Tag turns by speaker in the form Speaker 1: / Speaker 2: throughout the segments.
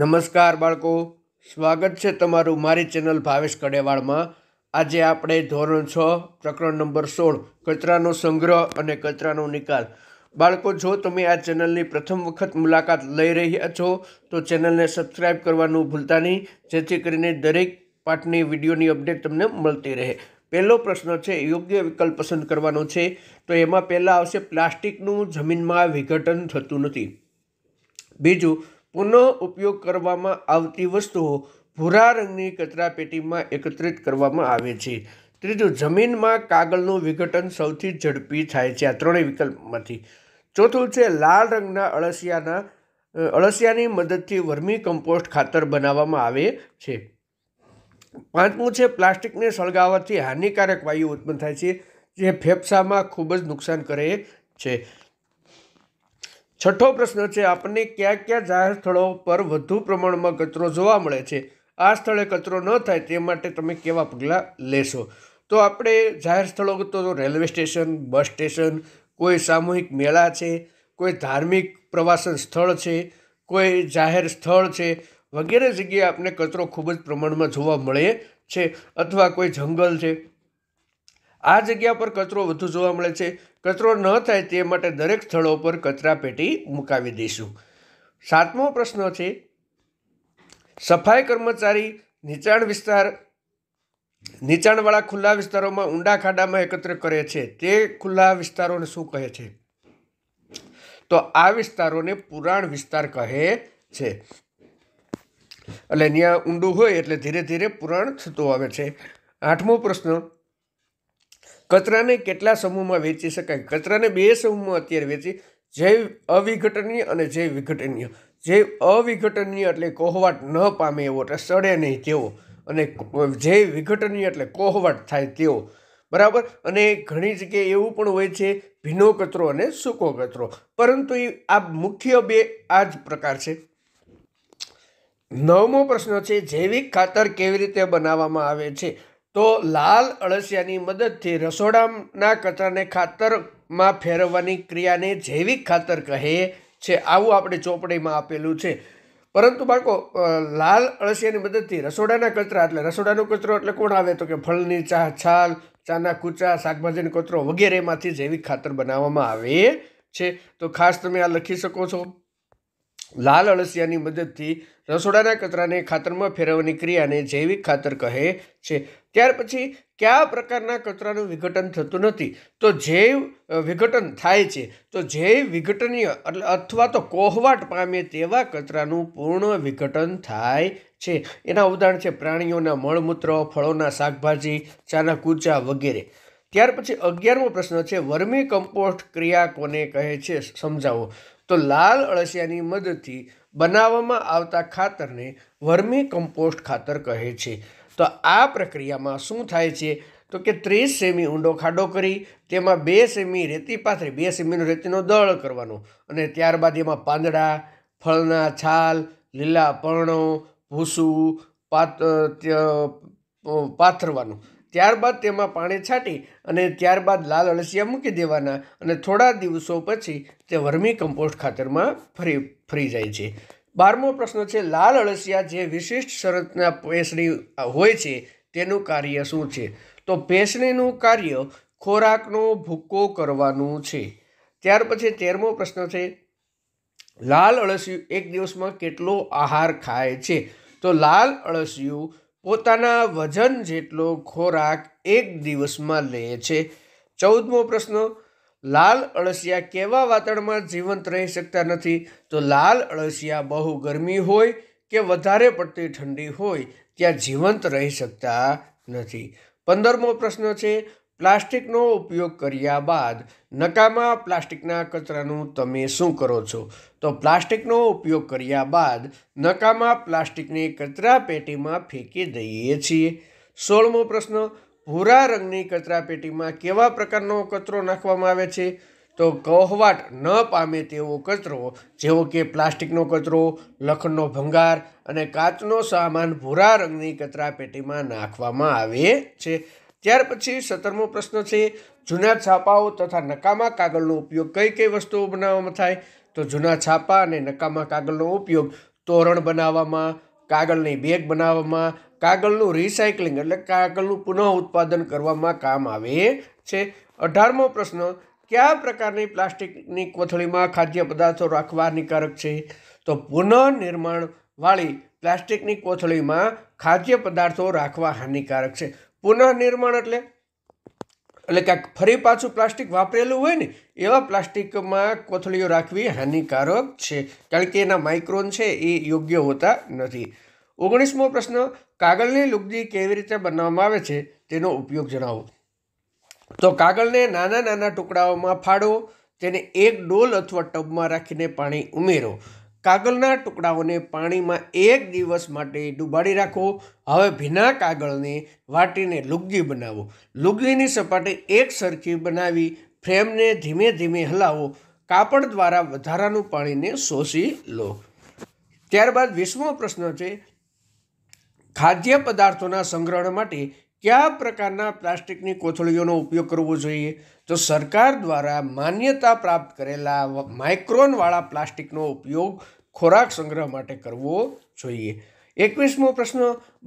Speaker 1: નમસ્કાર બાળકો સ્વાગત છે તમારું મારી ચેનલ ભાવેશ કડેવાળમાં આજે આપણે ધોરણ છ પ્રકરણ નંબર સોળ કચરાનો સંગ્રહ અને કચરાનો નિકાલ બાળકો જો તમે આ ચેનલની પ્રથમ વખત મુલાકાત લઈ રહ્યા છો તો ચેનલને સબસ્ક્રાઈબ કરવાનું ભૂલતા નહીં જેથી કરીને દરેક પાઠની વિડીયોની અપડેટ તમને મળતી રહે પહેલો પ્રશ્ન છે યોગ્ય વિકલ્પ પસંદ કરવાનો છે તો એમાં પહેલાં આવશે પ્લાસ્ટિકનું જમીનમાં વિઘટન થતું નથી બીજું પુનઃ ઉપયોગ કરવામાં આવતી વસ્તુઓ ભૂરા રંગની કચરાપેટીમાં એકત્રિત કરવામાં આવે છે ત્રીજું જમીનમાં કાગળનું વિઘટન સૌથી ઝડપી થાય છે આ ત્રણેય વિકલ્પમાંથી ચોથું છે લાલ રંગના અળસિયાના અળસિયાની મદદથી વર્મી કમ્પોસ્ટ ખાતર બનાવવામાં આવે છે પાંચમું છે પ્લાસ્ટિકને સળગાવવાથી હાનિકારક વાયુ ઉત્પન્ન થાય છે જે ફેફસામાં ખૂબ જ નુકસાન કરે છે છઠ્ઠો પ્રશ્ન છે આપણને કયા ક્યાં જાહેર સ્થળો પર વધુ પ્રમાણમાં કચરો જોવા મળે છે આ સ્થળે કચરો ન થાય તે માટે તમે કેવા પગલાં લેશો તો આપણે જાહેર સ્થળો તો રેલવે સ્ટેશન બસ સ્ટેશન કોઈ સામૂહિક મેળા છે કોઈ ધાર્મિક પ્રવાસન સ્થળ છે કોઈ જાહેર સ્થળ છે વગેરે જગ્યાએ આપણે કચરો ખૂબ જ પ્રમાણમાં જોવા મળે છે અથવા કોઈ જંગલ છે આ જગ્યા પર કચરો વધુ જોવા મળે છે કચરો ન થાય તે માટે દરેક સ્થળો પર કચરા પેટી મુકાવી દઈશું સાતમો પ્રશ્ન છે સફાઈ કર્મચારી નીચાણ વિસ્તાર નીચાણવાળા ખુલ્લા વિસ્તારોમાં ઊંડા ખાડામાં એકત્ર કરે છે તે ખુલ્લા વિસ્તારોને શું કહે છે તો આ વિસ્તારોને પુરાણ વિસ્તાર કહે છે એટલે ત્યાં ઊંડું હોય એટલે ધીરે ધીરે પુરાણ થતું આવે છે આઠમો પ્રશ્ન કચરાને કેટલા સમૂહમાં વેચી શકાય કચરાને બે સમૂહમાં અત્યારે વેચી જૈવ અવિઘટનીય અને જૈવ વિઘટનીય જૈવ અવિઘટનીય એટલે કોહવાટ ન પામે એવો એટલે સડે નહીં તેવો અને જૈવ વિઘટનીય એટલે કોહવાટ થાય તેવો બરાબર અને ઘણી જગ્યાએ એવું પણ હોય છે ભીનો કચરો અને સૂકો કચરો પરંતુ એ આ મુખ્ય બે આ જ પ્રકાર છે નવમો પ્રશ્ન છે જૈવિક ખાતર કેવી રીતે બનાવવામાં આવે છે તો લાલ અળસિયાની મદદથી રસોડાના કચરાને ખાતરમાં ફેરવવાની ક્રિયાને જૈવિક ખાતર કહે છે આવું આપણે ચોપડીમાં આપેલું છે પરંતુ બાળકો લાલ અળસિયાની મદદથી રસોડાના કચરા એટલે રસોડાનો કચરો એટલે કોણ આવે તો કે ફળની ચા છાલ ચાના કૂચા શાકભાજીનો કચરો વગેરેમાંથી જૈવિક ખાતર બનાવવામાં આવે છે તો ખાસ તમે આ લખી શકો છો લાલ અળસિયાની મદદથી રસોડાના કચરાને ખાતરમાં ફેરવવાની ક્રિયાને જૈવિક ખાતર કહે છે ત્યાર પછી કયા પ્રકારના કચરાનું વિઘટન થતું નથી તો જૈવ વિઘટન થાય છે તો જૈવ વિઘટનીય એટલે અથવા તો કોહવાટ પામે તેવા કચરાનું પૂર્ણ વિઘટન થાય છે એના ઉદાહરણ છે પ્રાણીઓના મળમૂત્ર ફળોના શાકભાજી ચાના કૂચા વગેરે ત્યાર પછી અગિયારમો પ્રશ્ન છે વર્મી કમ્પોસ્ટ ક્રિયા કોને કહે છે સમજાવો તો લાલ અળસિયાની મદદથી બનાવવામાં આવતા ખાતરને વર્મી કમ્પોસ્ટ ખાતર કહે છે તો આ પ્રક્રિયામાં શું થાય છે તો કે ત્રીસ સેમી ઊંડો ખાડો કરી તેમાં બે સેમી રેતી પાથરી બે સેમીનો રેતીનો દળ કરવાનો અને ત્યારબાદ એમાં પાંદડા ફળના છાલ લીલા પર્ણો ભૂસું પાત પાથરવાનું ત્યારબાદ તેમાં પાણી છાંટી અને ત્યારબાદ લાલ અળસિયા મૂકી દેવાના અને થોડા દિવસો પછી તે વર્મી કમ્પોસ્ટ ખાતરમાં ફરી ફરી જાય છે બારમો પ્રશ્ન છે લાલ અળસિયા જે વિશિષ્ટ શરતના પેસણી હોય છે તેનું કાર્ય શું છે તો પેસણીનું કાર્ય ખોરાકનો ભૂક્કો કરવાનું છે ત્યાર પછી તેરમો પ્રશ્ન છે લાલ અળસિયું એક દિવસમાં કેટલો આહાર ખાય છે તો લાલ અળસિયું પોતાના વજન જેટલો ખોરાક એક દિવસમાં લે છે ચૌદમો પ્રશ્ન લાલ અળસિયા કેવા વાતાવરણમાં જીવંત રહી શકતા નથી તો લાલ અળસિયા બહુ ગરમી હોય કે વધારે પડતી ઠંડી હોય ત્યાં જીવંત રહી શકતા નથી પંદરમો પ્રશ્ન છે પ્લાસ્ટિકનો ઉપયોગ કર્યા બાદ નકામા પ્લાસ્ટિકના કચરાનું તમે શું કરો છો તો પ્લાસ્ટિકનો ઉપયોગ કર્યા બાદ નકામા પ્લાસ્ટિકને કચરા પેટીમાં ફેંકી દઈએ છીએ સોળમો પ્રશ્ન ભૂરા રંગની કચરા પેટીમાં કેવા પ્રકારનો કચરો નાખવામાં આવે છે તો કહવાટ ન પામે તેવો કચરો જેવો કે પ્લાસ્ટિકનો કચરો લખનનો ભંગાર અને કાચનો સામાન ભૂરા રંગની કચરા પેટીમાં નાખવામાં આવે છે ત્યાર પછી સત્તરમો પ્રશ્ન છે જૂના છાપાઓ તથા નકામા કાગળનો ઉપયોગ કઈ કઈ વસ્તુઓ બનાવવામાં થાય તો જૂના છાપા અને નકામા કાગળનો ઉપયોગ તોરણ બનાવવામાં કાગળની બેગ બનાવવામાં કાગળનું રિસાયકલિંગ એટલે કાગળનું પુનઃ ઉત્પાદન કરવામાં કામ આવે છે અઢારમો પ્રશ્ન કયા પ્રકારની પ્લાસ્ટિકની કોથળીમાં ખાદ્ય પદાર્થો રાખવા હાનિકારક છે તો પુનઃનિર્માણવાળી પ્લાસ્ટિકની કોથળીમાં ખાદ્ય પદાર્થો રાખવા હાનિકારક છે પુનઃનિર્માણ એટલે એટલે ક્યાંક ફરી પાછું પ્લાસ્ટિક વાપરેલું હોય ને એવા પ્લાસ્ટિકમાં કોથળીઓ રાખવી હાનિકારક છે કારણ કે એના માઇક્રોન છે એ યોગ્ય હોતા નથી ઓગણીસમો પ્રશ્ન કાગળની લુગદી કેવી રીતે બનાવવામાં આવે છે તેનો ઉપયોગ જણાવો તો કાગળને નાના નાના ટુકડાઓમાં ફાડો તેને એક ડોલ અથવા ટબમાં રાખીને પાણી ઉમેરો કાગળના ટુકડાઓને પાણીમાં એક દિવસ માટે ડૂબાડી રાખો હવે ભીના કાગળને વાટીને લુગ્ગી બનાવો લુગ્ગીની સપાટી એક સરખી બનાવી ફ્રેમને ધીમે ધીમે હલાવો કાપડ દ્વારા વધારાનું પાણીને શોષી લો ત્યારબાદ વીસમો પ્રશ્ન છે ખાદ્ય પદાર્થોના સંગ્રહણ માટે કયા પ્રકારના પ્લાસ્ટિકની કોથળીઓનો ઉપયોગ કરવો જોઈએ તો સરકાર દ્વારા માન્યતા પ્રાપ્ત કરેલા માઇક્રોનવાળા પ્લાસ્ટિકનો ઉપયોગ ખોરાક સંગ્રહ માટે કરવો જોઈએ એકવીસમો પ્રશ્ન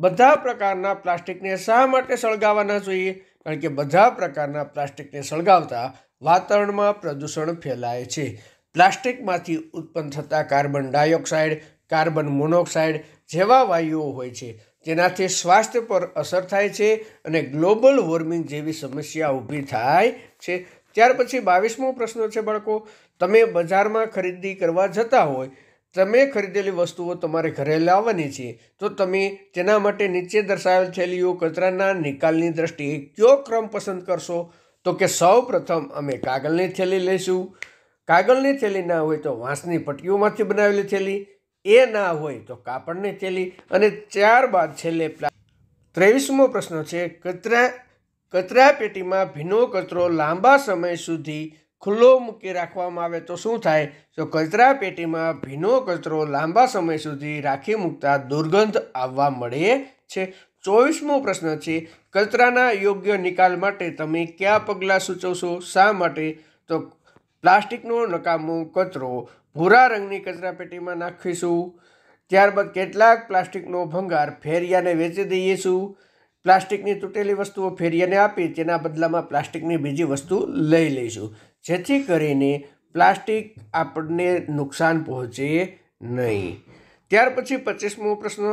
Speaker 1: બધા પ્રકારના પ્લાસ્ટિકને શા માટે સળગાવવાના જોઈએ કારણ કે બધા પ્રકારના પ્લાસ્ટિકને સળગાવતા વાતાવરણમાં પ્રદૂષણ ફેલાય છે પ્લાસ્ટિકમાંથી ઉત્પન્ન થતા કાર્બન ડાયોક્સાઇડ કાર્બન મોનોક્સાઇડ જેવા વાયુઓ હોય છે જેનાથી સ્વાસ્થ્ય પર અસર થાય છે અને ગ્લોબલ વોર્મિંગ જેવી સમસ્યા ઊભી થાય છે ત્યાર પછી બાવીસમો પ્રશ્ન છે બાળકો તમે બજારમાં ખરીદી કરવા જતા હોય તમે ખરીદેલી વસ્તુઓ તમારે ઘરે લાવવાની છે તો તમે તેના માટે નીચે દર્શાવેલ થેલીઓ કચરાના નિકાલની દ્રષ્ટિએ કયો ક્રમ પસંદ કરશો તો કે સૌ પ્રથમ અમે કાગળની થેલી લઈશું કાગળની થેલી ના હોય તો વાંસની પટ્ટીઓમાંથી બનાવેલી થેલી એ ના હોય તો કાપડને થેલી અને ત્યારબાદ છેલ્લે ત્રેવીસમો પ્રશ્ન છે કચરા કચરા પેટીમાં ભીનો કચરો લાંબા સમય સુધી ખુલ્લો મૂકી રાખવામાં આવે તો શું થાય તો કચરા પેટીમાં ભીનો કચરો લાંબા સમય સુધી રાખી મૂકતા દુર્ગંધ આવવા મળે છે ચોવીસમો પ્રશ્ન છે કચરાના યોગ્ય નિકાલ માટે તમે કયા પગલાં સૂચવશો શા માટે તો પ્લાસ્ટિકનો નકામો કચરો ભૂરા રંગની કચરાપેટીમાં નાખીશું ત્યારબાદ કેટલાક પ્લાસ્ટિકનો ભંગાર ફેરિયાને વેચી દઈશું પ્લાસ્ટિકની તૂટેલી વસ્તુઓ ફેરિયાને આપી તેના બદલામાં પ્લાસ્ટિકની બીજી વસ્તુ લઈ લઈશું જેથી કરીને પ્લાસ્ટિક આપણને નુકસાન પહોંચે નહીં ત્યાર પછી પચીસમો પ્રશ્ન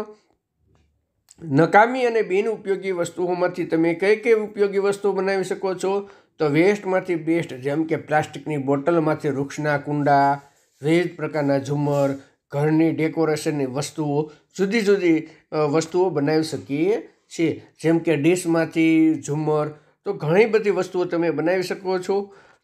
Speaker 1: નકામી અને બિનઉપયોગી વસ્તુઓમાંથી તમે કઈ કઈ ઉપયોગી વસ્તુ બનાવી શકો છો તો વેસ્ટમાંથી બેસ્ટ જેમ કે પ્લાસ્ટિકની બોટલમાંથી વૃક્ષના કુંડા વિવિધ પ્રકારના ઝુમ્મર ઘરની ડેકોરેશનની વસ્તુઓ જુદી જુદી વસ્તુઓ બનાવી શકીએ છીએ જેમ કે ડીશમાંથી ઝુમ્મર તો ઘણી બધી વસ્તુઓ તમે બનાવી શકો છો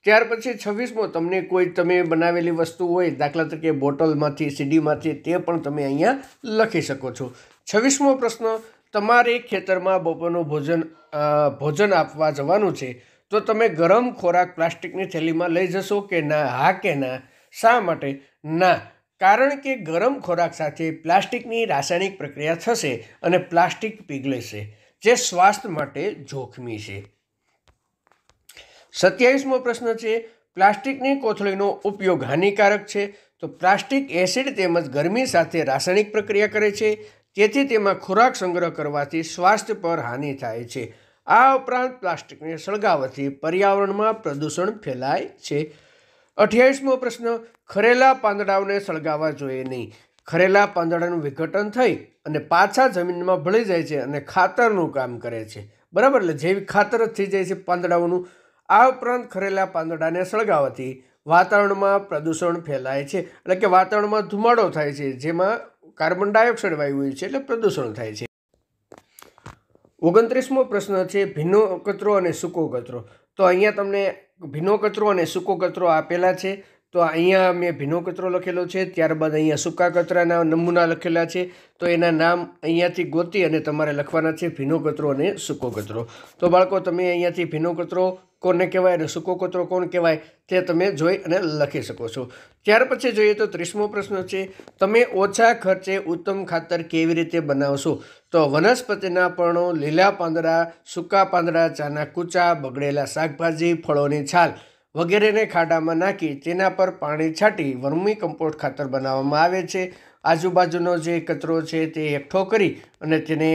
Speaker 1: ત્યાર પછી છવ્વીસમો તમને કોઈ તમે બનાવેલી વસ્તુ હોય દાખલા તરીકે બોટલમાંથી સીડીમાંથી તે પણ તમે અહીંયા લખી શકો છો છવ્વીસમો પ્રશ્ન તમારે ખેતરમાં બપોરનું ભોજન ભોજન આપવા જવાનું છે તો તમે ગરમ ખોરાક પ્લાસ્ટિકની થેલીમાં લઈ જશો કે ના હા કે ના શા માટે ના કારણ કે ગરમ ખોરાક સાથે પ્લાસ્ટિકની રાસાયણિક પ્રક્રિયા થશે અને પ્લાસ્ટિક પીગળશે જે સ્વાસ્થ્ય માટે જોખમી છે સત્યાવીસમો પ્રશ્ન છે પ્લાસ્ટિકની કોથળીનો ઉપયોગ હાનિકારક છે તો પ્લાસ્ટિક એસિડ તેમજ ગરમી સાથે રાસાયણિક પ્રક્રિયા કરે છે તેથી તેમાં ખોરાક સંગ્રહ કરવાથી સ્વાસ્થ્ય પર હાનિ થાય છે આ ઉપરાંત પ્લાસ્ટિકને સળગાવવાથી પર્યાવરણમાં પ્રદૂષણ ફેલાય છે અઠ્યાવીસમો પ્રશ્ન ખરેલા પાંદડાઓને સળગાવવા જોઈએ નહીં ખરેલા પાંદડાનું વિઘટન થઈ અને પાછા જમીનમાં ભળી જાય છે અને ખાતરનું કામ કરે છે બરાબર એટલે જૈવિક ખાતર જ થઈ જાય છે પાંદડાઓનું આ ઉપરાંત ખરેલા પાંદડાને સળગાવવાથી વાતાવરણમાં પ્રદૂષણ ફેલાય છે એટલે કે વાતાવરણમાં ધુમાડો થાય છે જેમાં કાર્બન ડાયોક્સાઇડ વાયુ હોય છે એટલે પ્રદૂષણ થાય છે ઓગણત્રીસમો પ્રશ્ન છે ભીનો કચરો અને સૂકો કચરો તો અહીંયા તમને ભીનો કચરો અને સૂકો કચરો આપેલા છે તો અહીંયા મેં ભીનો કચરો લખેલો છે ત્યારબાદ અહીંયા સૂકા કચરાના નમૂના લખેલા છે તો એના નામ અહીંયાથી ગોતી અને તમારે લખવાના છે ભીનો કચરો અને સૂકો કચરો તો બાળકો તમે અહીંયાથી ભીનો કચરો કોને કહેવાય અને સૂકો કચરો કોણ કહેવાય તે તમે જોઈ અને લખી શકો છો ત્યાર પછી જોઈએ તો ત્રીસમો પ્રશ્ન છે તમે ઓછા ખર્ચે ઉત્તમ ખાતર કેવી રીતે બનાવશો તો વનસ્પતિના પર્ણો લીલા પાંદડા સૂકા પાંદડા ચાના કૂચા બગડેલા શાકભાજી ફળોની છાલ વગેરેને ખાડામાં નાખી તેના પર પાણી છાંટી વર્મી કમ્પોસ્ટ ખાતર બનાવવામાં આવે છે આજુબાજુનો જે કચરો છે તે એકઠો કરી અને તેને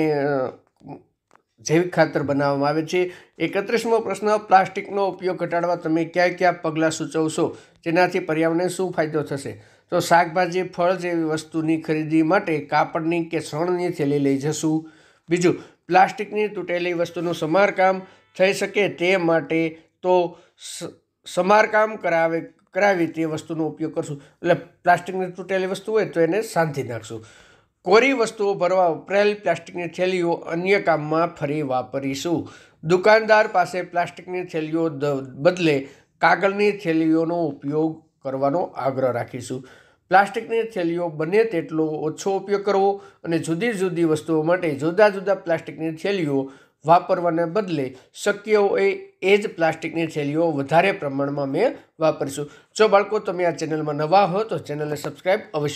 Speaker 1: જૈવિક ખાતર બનાવવામાં આવે છે એકત્રીસમો પ્રશ્ન પ્લાસ્ટિકનો ઉપયોગ ઘટાડવા તમે ક્યાં ક્યાં પગલાં સૂચવશો જેનાથી પર્યાવરણને શું ફાયદો થશે તો શાકભાજી ફળ જેવી વસ્તુની ખરીદી માટે કાપડની કે શણની થેલી લઈ જશું બીજું પ્લાસ્ટિકની તૂટેલી વસ્તુનું સમારકામ થઈ શકે તે માટે તો સમારકામ કરાવે કરાવી તે વસ્તુનો ઉપયોગ કરશું એટલે પ્લાસ્ટિકની તૂટેલી વસ્તુ હોય તો એને શાંતિ નાખશું કોરી વસ્તુઓ ભરવા વપરાયેલ પ્લાસ્ટિકની થેલીઓ અન્ય કામમાં ફરી વાપરીશું દુકાનદાર પાસે પ્લાસ્ટિકની થેલીઓ બદલે કાગળની થેલીઓનો ઉપયોગ કરવાનો આગ્રહ રાખીશું પ્લાસ્ટિકની થેલીઓ બને તેટલો ઓછો ઉપયોગ કરવો અને જુદી જુદી વસ્તુઓ માટે જુદા જુદા પ્લાસ્ટિકની થેલીઓ વાપરવાને બદલે શક્ય હોય એ જ પ્લાસ્ટિકની થેલીઓ વધારે પ્રમાણમાં મેં વાપરીશું જો બાળકો તમે આ ચેનલમાં નવા હો તો ચેનલને સબસ્ક્રાઈબ અવશ્ય